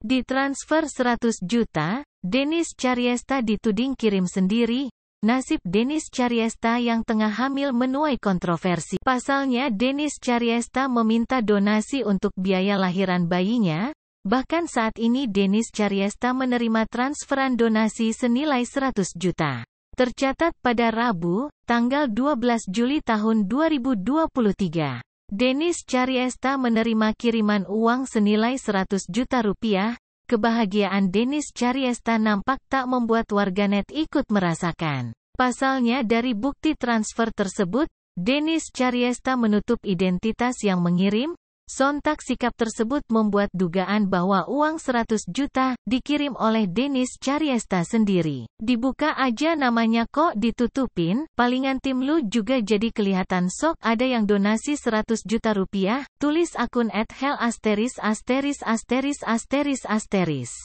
Ditransfer 100 juta, Denis Cariesta dituding kirim sendiri. Nasib Denis Cariesta yang tengah hamil menuai kontroversi. Pasalnya Denis Cariesta meminta donasi untuk biaya lahiran bayinya. Bahkan saat ini Denis Cariesta menerima transferan donasi senilai 100 juta. Tercatat pada Rabu, tanggal 12 Juli tahun 2023. Denis Cariesta menerima kiriman uang senilai 100 juta rupiah, kebahagiaan Denis Cariesta nampak tak membuat warganet ikut merasakan. Pasalnya dari bukti transfer tersebut, Denis Cariesta menutup identitas yang mengirim, Sontak sikap tersebut membuat dugaan bahwa uang 100 juta dikirim oleh Denis Cariesta sendiri. Dibuka aja namanya kok ditutupin, palingan tim lu juga jadi kelihatan sok ada yang donasi 100 juta rupiah, tulis akun at hell asteris asteris asteris asteris asteris.